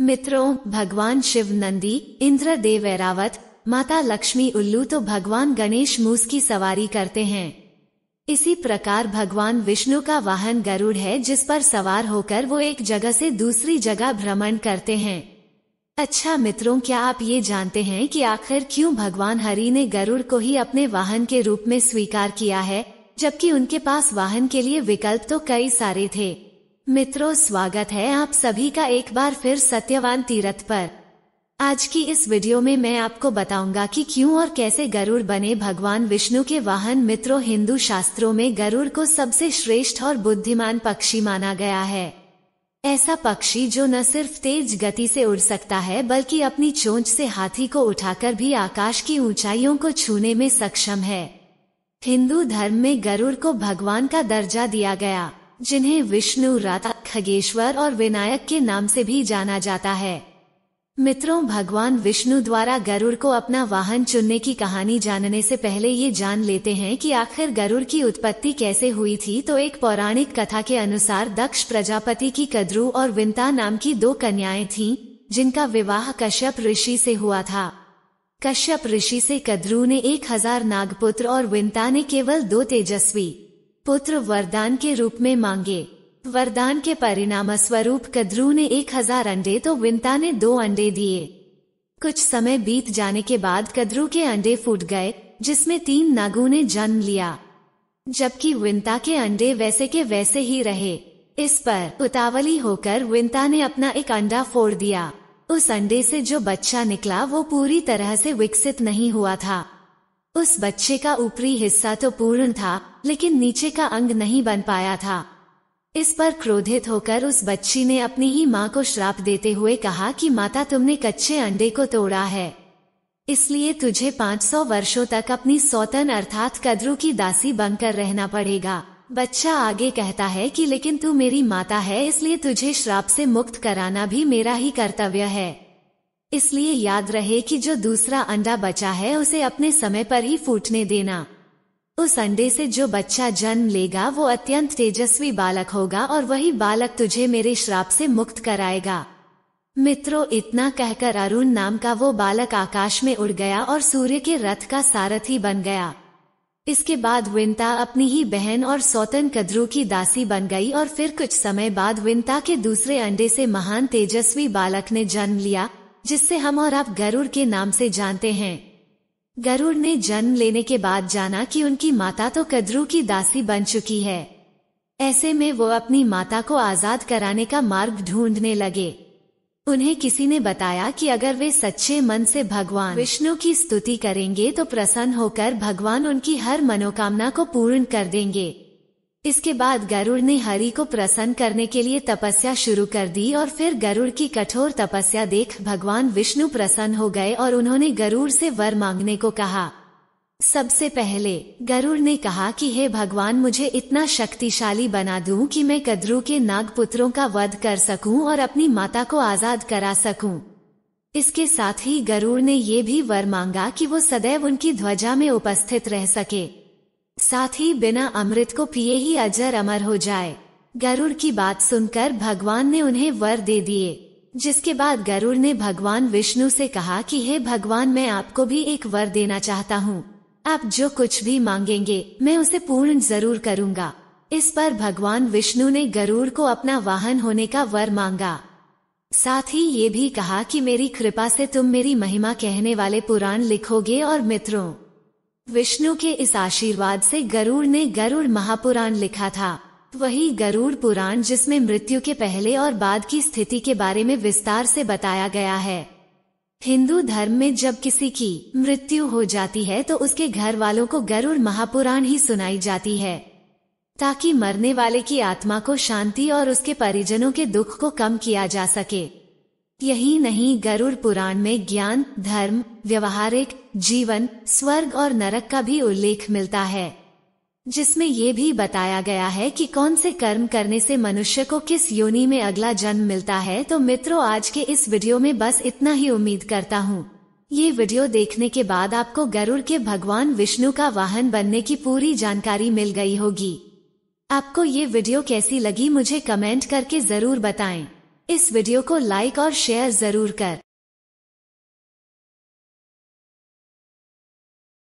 मित्रों भगवान शिव नंदी इंद्र देव ऐरावत माता लक्ष्मी उल्लू तो भगवान गणेश मूस की सवारी करते हैं इसी प्रकार भगवान विष्णु का वाहन गरुड़ है जिस पर सवार होकर वो एक जगह से दूसरी जगह भ्रमण करते हैं अच्छा मित्रों क्या आप ये जानते हैं कि आखिर क्यों भगवान हरि ने गरुड़ को ही अपने वाहन के रूप में स्वीकार किया है जबकि उनके पास वाहन के लिए विकल्प तो कई सारे थे मित्रों स्वागत है आप सभी का एक बार फिर सत्यवान तीरथ पर आज की इस वीडियो में मैं आपको बताऊंगा कि क्यों और कैसे गरुड़ बने भगवान विष्णु के वाहन मित्रों हिंदू शास्त्रों में गरुड़ को सबसे श्रेष्ठ और बुद्धिमान पक्षी माना गया है ऐसा पक्षी जो न सिर्फ तेज गति से उड़ सकता है बल्कि अपनी चोंच से हाथी को उठाकर भी आकाश की ऊंचाइयों को छूने में सक्षम है हिंदू धर्म में गरुड़ को भगवान का दर्जा दिया गया जिन्हें विष्णु राता खगेश्वर और विनायक के नाम से भी जाना जाता है मित्रों भगवान विष्णु द्वारा गरुड़ को अपना वाहन चुनने की कहानी जानने से पहले ये जान लेते हैं कि आखिर गरुड़ की उत्पत्ति कैसे हुई थी तो एक पौराणिक कथा के अनुसार दक्ष प्रजापति की कद्रु और विंता नाम की दो कन्याएं थीं, जिनका विवाह कश्यप ऋषि से हुआ था कश्यप ऋषि से कद्रु ने एक हजार नागपुत्र और विंता ने केवल दो तेजस्वी पुत्र वरदान के रूप में मांगे वरदान के परिणाम स्वरूप कद्रू ने एक हजार अंडे तो विंता ने दो अंडे दिए कुछ समय बीत जाने के बाद कद्रू के अंडे फूट गए जिसमें तीन नागू ने जन्म लिया जबकि विंता के अंडे वैसे के वैसे ही रहे इस पर उतावली होकर विंता ने अपना एक अंडा फोड़ दिया उस अंडे से जो बच्चा निकला वो पूरी तरह से विकसित नहीं हुआ था उस बच्चे का ऊपरी हिस्सा तो पूर्ण था लेकिन नीचे का अंग नहीं बन पाया था इस पर क्रोधित होकर उस बच्ची ने अपनी ही माँ को श्राप देते हुए कहा कि माता तुमने कच्चे अंडे को तोड़ा है इसलिए तुझे 500 वर्षों तक अपनी सौतन अर्थात कदरू की दासी बनकर रहना पड़ेगा बच्चा आगे कहता है कि लेकिन तू मेरी माता है इसलिए तुझे श्राप से मुक्त कराना भी मेरा ही कर्तव्य है इसलिए याद रहे कि जो दूसरा अंडा बचा है उसे अपने समय पर ही फूटने देना उस अंडे से जो बच्चा जन्म लेगा वो अत्यंत तेजस्वी बालक होगा और वही बालक तुझे मेरे श्राप से मुक्त कराएगा मित्रों इतना कहकर अरुण नाम का वो बालक आकाश में उड़ गया और सूर्य के रथ का सारथी बन गया इसके बाद विंता अपनी ही बहन और सौतन कदरू की दासी बन गई और फिर कुछ समय बाद विंता के दूसरे अंडे से महान तेजस्वी बालक ने जन्म लिया जिससे हम और आप गरुड़ के नाम से जानते हैं गरुड़ ने जन्म लेने के बाद जाना कि उनकी माता तो कद्रू की दासी बन चुकी है ऐसे में वो अपनी माता को आजाद कराने का मार्ग ढूंढने लगे उन्हें किसी ने बताया कि अगर वे सच्चे मन से भगवान विष्णु की स्तुति करेंगे तो प्रसन्न होकर भगवान उनकी हर मनोकामना को पूर्ण कर देंगे इसके बाद गरुड़ ने हरि को प्रसन्न करने के लिए तपस्या शुरू कर दी और फिर गरुड़ की कठोर तपस्या देख भगवान विष्णु प्रसन्न हो गए और उन्होंने गरुड़ से वर मांगने को कहा सबसे पहले गरुड़ ने कहा कि हे भगवान मुझे इतना शक्तिशाली बना दूं कि मैं कद्रू के नागपुत्रों का वध कर सकूं और अपनी माता को आजाद करा सकूं। इसके साथ ही गरुड़ ने ये भी वर मांगा कि वो सदैव उनकी ध्वजा में उपस्थित रह सके साथ ही बिना अमृत को पिए ही अजर अमर हो जाए गरुड़ की बात सुनकर भगवान ने उन्हें वर दे दिए जिसके बाद गरुड़ ने भगवान विष्णु से कहा कि हे भगवान मैं आपको भी एक वर देना चाहता हूँ आप जो कुछ भी मांगेंगे मैं उसे पूर्ण जरूर करूँगा इस पर भगवान विष्णु ने गरुड़ को अपना वाहन होने का वर मांगा साथ ही ये भी कहा कि मेरी कृपा से तुम मेरी महिमा कहने वाले पुराण लिखोगे और मित्रों विष्णु के इस आशीर्वाद से गरुड़ ने गरुड़ महापुराण लिखा था वही गरुड़ पुराण जिसमें मृत्यु के पहले और बाद की स्थिति के बारे में विस्तार से बताया गया है हिंदू धर्म में जब किसी की मृत्यु हो जाती है तो उसके घर वालों को गरुड़ महापुराण ही सुनाई जाती है ताकि मरने वाले की आत्मा को शांति और उसके परिजनों के दुख को कम किया जा सके यही नहीं गरुड़ पुराण में ज्ञान धर्म व्यवहारिक जीवन स्वर्ग और नरक का भी उल्लेख मिलता है जिसमें ये भी बताया गया है कि कौन से कर्म करने से मनुष्य को किस योनि में अगला जन्म मिलता है तो मित्रों आज के इस वीडियो में बस इतना ही उम्मीद करता हूँ ये वीडियो देखने के बाद आपको गरुड़ के भगवान विष्णु का वाहन बनने की पूरी जानकारी मिल गई होगी आपको ये वीडियो कैसी लगी मुझे कमेंट करके जरूर बताएं। इस वीडियो को लाइक और शेयर जरूर कर